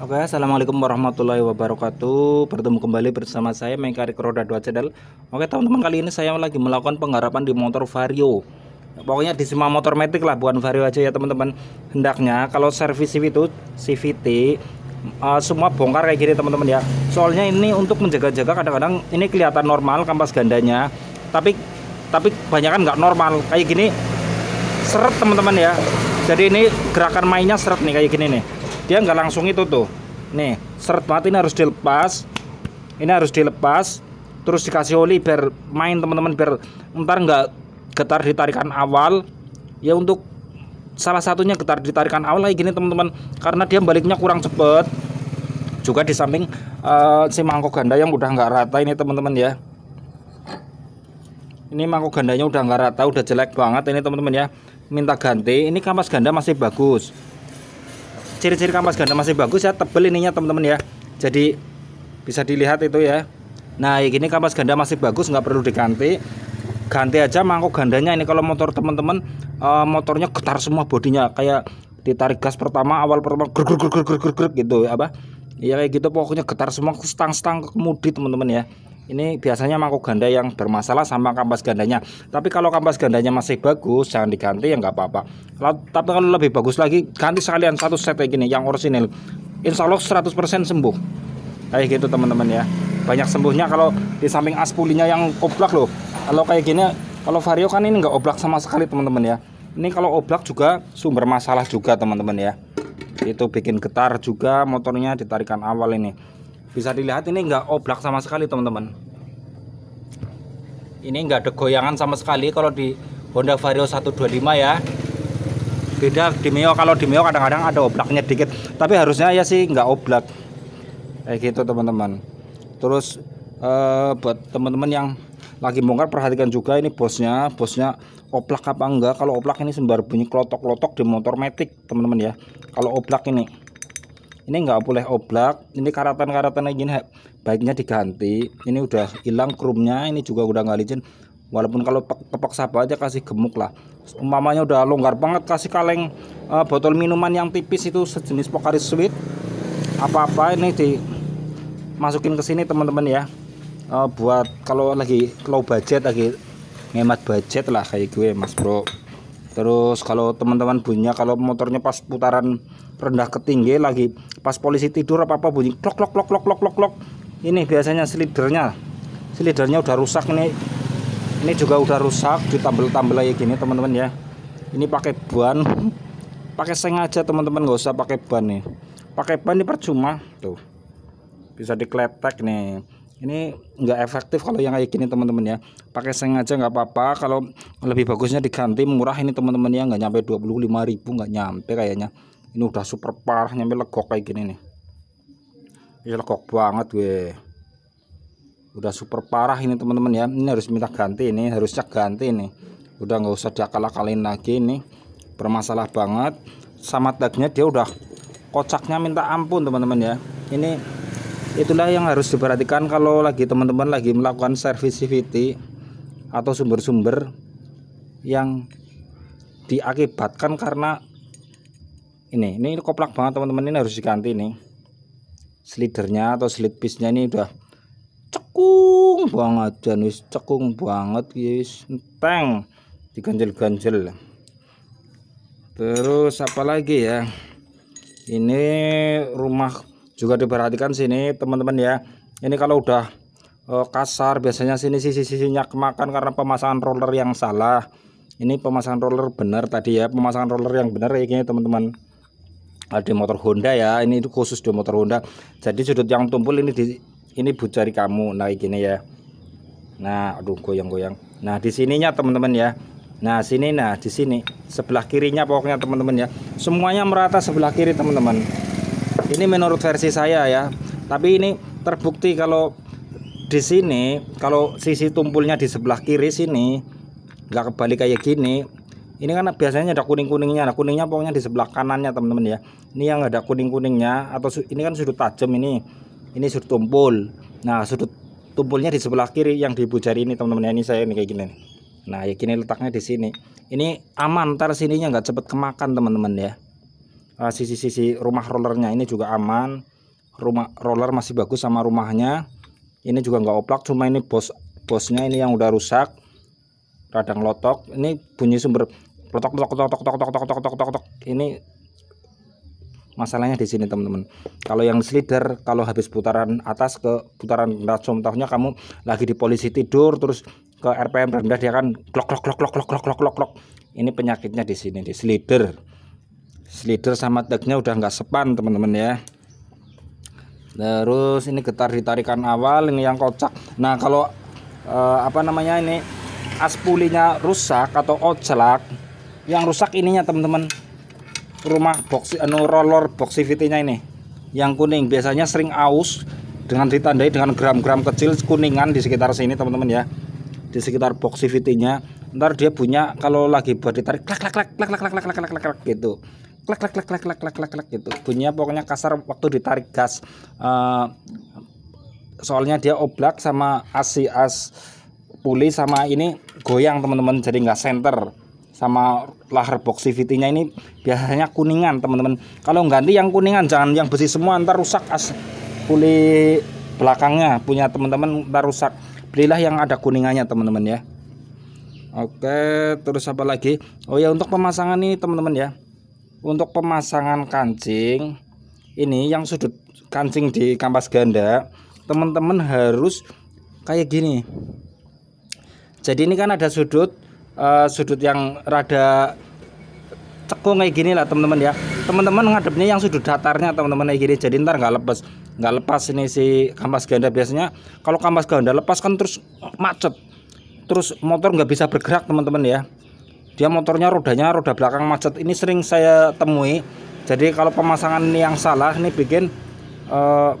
Oke, okay, assalamualaikum warahmatullahi wabarakatuh. Bertemu kembali bersama saya mengkarik Roda 2 Channel. Oke, okay, teman-teman kali ini saya lagi melakukan penggarapan di motor Vario. Pokoknya di semua motor metik lah, bukan Vario aja ya teman-teman. Hendaknya kalau servis CV itu CVT uh, eh, semua bongkar kayak gini teman-teman ya. Soalnya ini untuk menjaga-jaga kadang-kadang ini kelihatan normal kampas gandanya, tapi tapi banyak kan nggak normal kayak gini seret teman-teman ya. Jadi ini gerakan mainnya seret nih kayak gini nih dia nggak langsung itu tuh nih seret banget ini harus dilepas ini harus dilepas terus dikasih oli biar main teman-teman biar ntar nggak getar ditarikan awal ya untuk salah satunya getar ditarikan awal lagi gini teman-teman karena dia baliknya kurang cepet juga di samping uh, si mangkok ganda yang udah nggak rata ini teman-teman ya ini mangkok gandanya udah nggak rata udah jelek banget ini teman-teman ya minta ganti ini kampas ganda masih bagus ciri-ciri kampas ganda masih bagus ya tebel ininya teman-teman ya jadi bisa dilihat itu ya nah ini kampas ganda masih bagus nggak perlu diganti ganti aja mangkok gandanya ini kalau motor teman-teman eh, motornya getar semua bodinya kayak ditarik gas pertama awal pertama ger ger ger ger ger gitu apa ya kayak gitu pokoknya getar semua stang-stang kemudi teman-teman ya ini biasanya mangkuk ganda yang bermasalah sama kampas gandanya tapi kalau kampas gandanya masih bagus jangan diganti ya nggak apa-apa tapi kalau lebih bagus lagi ganti sekalian satu set kayak gini yang orisinil insya Allah 100% sembuh kayak gitu teman-teman ya banyak sembuhnya kalau di samping aspulinya yang oblak loh kalau kayak gini kalau vario kan ini nggak oblak sama sekali teman-teman ya ini kalau oblak juga sumber masalah juga teman-teman ya itu bikin getar juga motornya ditarikan awal ini bisa dilihat ini enggak oblak sama sekali teman-teman ini enggak ada goyangan sama sekali kalau di Honda Vario 125 ya beda di Mio kalau di Mio kadang-kadang ada oblaknya dikit tapi harusnya ya sih nggak oblak kayak gitu teman-teman terus eh, buat teman-teman yang lagi bongkar perhatikan juga ini bosnya bosnya oplak apa enggak kalau oplak ini sembar bunyi klotok-klotok di motor metik teman-teman ya kalau oblak ini ini nggak boleh oblak ini karatan-karatan ini baiknya diganti ini udah hilang krumnya ini juga udah nggak licin walaupun kalau tepak kepaksa aja kasih gemuk lah umpamanya udah longgar banget kasih kaleng uh, botol minuman yang tipis itu sejenis pokari Sweet apa-apa ini dimasukin ke sini teman-teman ya uh, buat kalau lagi low budget lagi ngemat budget lah kayak gue mas bro Terus kalau teman-teman bunyinya kalau motornya pas putaran rendah ke tinggi lagi pas polisi tidur apa-apa bunyi klok klok klok klok klok klok klok. Ini biasanya slidernya. Slidernya udah rusak ini. Ini juga udah rusak ditambel-tambel kayak gini teman-teman ya. Ini pakai ban. Pakai sengaja teman-teman nggak usah pakai ban nih. Pakai ban ini percuma tuh. Bisa dikletek nih ini nggak efektif kalau yang kayak gini teman-teman ya pakai sengaja nggak apa-apa kalau lebih bagusnya diganti murah ini teman-teman ya nggak nyampe ribu nggak nyampe kayaknya ini udah super parah nyampe legok kayak gini nih ini iya, legok banget gue. udah super parah ini teman-teman ya ini harus minta ganti ini harusnya ganti ini udah nggak usah diakal-akalin lagi ini bermasalah banget sama tagnya dia udah kocaknya minta ampun teman-teman ya ini itulah yang harus diperhatikan kalau lagi teman-teman lagi melakukan CVT atau sumber-sumber yang diakibatkan karena ini ini koplak banget teman-teman ini harus diganti nih slidernya atau slid piece-nya ini udah cekung banget dan cekung banget guys enteng diganjel-ganjel terus apa lagi ya ini rumah juga diperhatikan sini teman-teman ya ini kalau udah uh, kasar biasanya sini sisi-sisinya kemakan karena pemasangan roller yang salah ini pemasangan roller benar tadi ya pemasangan roller yang benar ya ini teman-teman di motor Honda ya ini itu khusus di motor Honda jadi sudut yang tumpul ini di ini cari kamu naik gini ya nah aduh goyang-goyang nah di sininya teman-teman ya nah sini nah di sini sebelah kirinya pokoknya teman-teman ya semuanya merata sebelah kiri teman-teman ini menurut versi saya ya tapi ini terbukti kalau di sini kalau sisi tumpulnya di sebelah kiri sini nggak kebalik kayak gini ini kan biasanya ada kuning kuningnya nah kuningnya pokoknya di sebelah kanannya teman-teman ya ini yang ada kuning kuningnya atau ini kan sudut tajam ini ini sudut tumpul nah sudut tumpulnya di sebelah kiri yang di ibu jari ini teman-teman ya ini saya ini kayak gini nah ya gini letaknya di sini ini aman ntar sininya nggak cepet kemakan teman-teman ya Eh, sisi-sisi uh, rumah rollernya ini juga aman rumah roller masih bagus sama rumahnya ini juga nggak oplak cuma ini bos bosnya ini yang udah rusak radang lotok ini bunyi sumber lotok lotok lotok lotok lotok lotok lotok lotok, lotok. ini masalahnya di sini teman-teman kalau yang slider kalau habis putaran atas ke putaran rendah contohnya kamu lagi di polisi tidur terus ke RPM rendah dia kan klok klok klok klok klok klok klok klok ini penyakitnya di sini di slider slider sama tagnya udah nggak sepan teman-teman ya terus ini getar ditarikan awal ini yang kocak nah kalau eh, apa namanya ini aspulinya rusak atau ocelak yang rusak ininya teman-teman rumah box anu roller boxivity nya ini yang kuning biasanya sering aus dengan ditandai dengan gram-gram kecil kuningan di sekitar sini teman-teman ya di sekitar boxivity nya ntar dia punya kalau lagi buat ditarik klak klak klak klak klak klak klak klak klak gitu klek klek klek klek klek klek klek gitu bunyinya pokoknya kasar waktu ditarik gas uh, soalnya dia oblak sama asi as puli sama ini goyang teman-teman jadi nggak center sama lahar CVT nya ini biasanya kuningan teman-teman kalau ganti yang kuningan jangan yang besi semua ntar rusak as puli belakangnya punya teman-teman ntar rusak belilah yang ada kuningannya teman-teman ya oke terus apa lagi oh ya untuk pemasangan ini teman-teman ya untuk pemasangan kancing ini yang sudut kancing di kampas ganda teman-teman harus kayak gini jadi ini kan ada sudut uh, sudut yang rada cekung kayak gini lah teman-teman ya teman-teman ngadepnya yang sudut datarnya teman-teman kayak gini jadi ntar nggak lepas nggak lepas ini si kampas ganda biasanya kalau kampas ganda lepas kan terus macet terus motor nggak bisa bergerak teman-teman ya dia motornya rodanya roda belakang macet ini sering saya temui jadi kalau pemasangan ini yang salah ini bikin uh,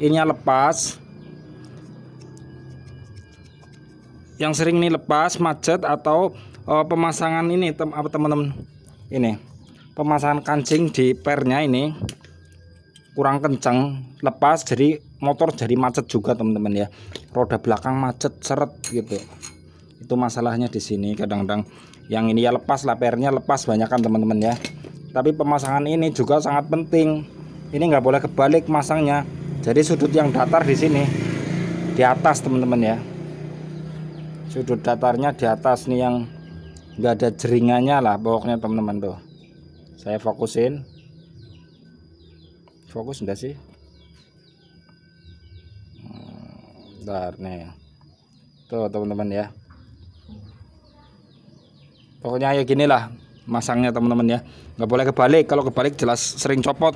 eh, ini lepas yang sering ini lepas macet atau uh, pemasangan ini tem apa teman-teman ini pemasangan kancing di pernya ini kurang kencang lepas jadi motor jadi macet juga teman-teman ya roda belakang macet seret gitu itu masalahnya di sini kadang-kadang yang ini ya lepas lapernya lepas banyakkan teman-teman ya tapi pemasangan ini juga sangat penting ini nggak boleh kebalik masangnya jadi sudut yang datar di sini di atas teman-teman ya sudut datarnya di atas nih yang nggak ada jeringannya lah pokoknya teman-teman tuh saya fokusin fokus enggak sih bentar hmm, nih tuh teman-teman ya pokoknya ya gini lah masangnya teman-teman ya nggak boleh kebalik kalau kebalik jelas sering copot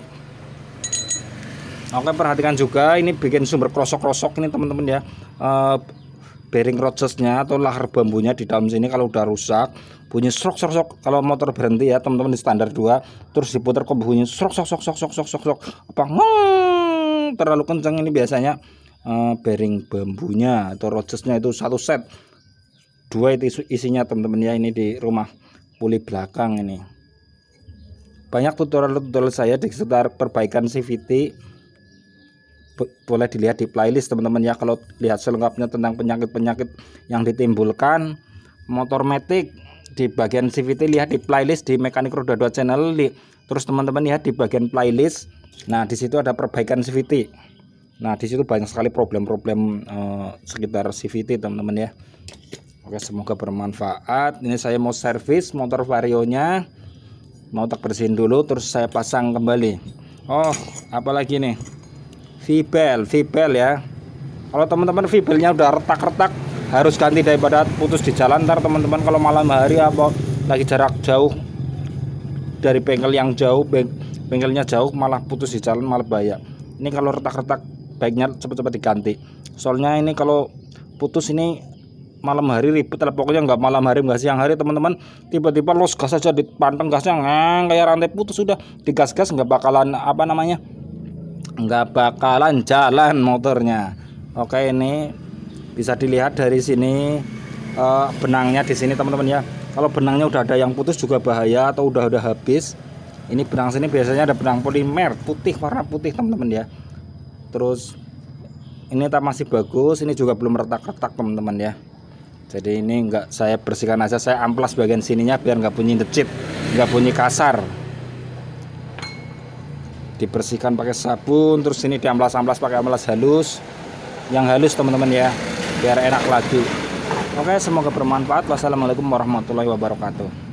oke perhatikan juga ini bikin sumber krosok-krosok ini teman-teman ya e, bearing rodsesnya atau lahar bambunya di dalam sini kalau udah rusak bunyi srok srok srok kalau motor berhenti ya teman-teman di standar 2 terus diputar kok bunyi srok srok srok srok srok srok srok srok apa terlalu kencang ini biasanya uh, bearing bambunya atau rodsesnya itu satu set dua itu isinya teman-teman ya ini di rumah pulih belakang ini banyak tutorial-tutorial saya di sekitar perbaikan CVT boleh dilihat di playlist teman-teman ya kalau lihat selengkapnya tentang penyakit-penyakit yang ditimbulkan motor metik di bagian CVT lihat di playlist di mekanik roda 2 channel li. terus teman-teman lihat di bagian playlist nah di situ ada perbaikan CVT nah di situ banyak sekali problem-problem eh, sekitar CVT teman-teman ya Oke, semoga bermanfaat. Ini saya mau servis motor varionya. Mau tak bersihin dulu terus saya pasang kembali. Oh, apalagi nih? Vibel, Vibel ya. Kalau teman-teman Vibelnya udah retak-retak harus ganti daripada putus di jalan ntar teman-teman kalau malam hari apa lagi jarak jauh dari bengkel yang jauh beng bengkelnya jauh malah putus di jalan malah bahaya ini kalau retak-retak baiknya cepat-cepat diganti soalnya ini kalau putus ini malam hari ribet lah pokoknya nggak malam hari nggak siang hari teman-teman tiba-tiba los gas aja panteng gasnya ngang kayak rantai putus sudah digas-gas nggak bakalan apa namanya nggak bakalan jalan motornya oke ini bisa dilihat dari sini uh, benangnya di sini teman-teman ya kalau benangnya udah ada yang putus juga bahaya atau udah udah habis ini benang sini biasanya ada benang polimer putih warna putih teman-teman ya terus ini tak masih bagus ini juga belum retak-retak teman-teman ya jadi ini enggak saya bersihkan aja saya amplas bagian sininya biar nggak bunyi decit nggak bunyi kasar dibersihkan pakai sabun terus ini diamplas-amplas pakai amplas halus yang halus teman-teman ya biar enak lagi oke semoga bermanfaat wassalamualaikum warahmatullahi wabarakatuh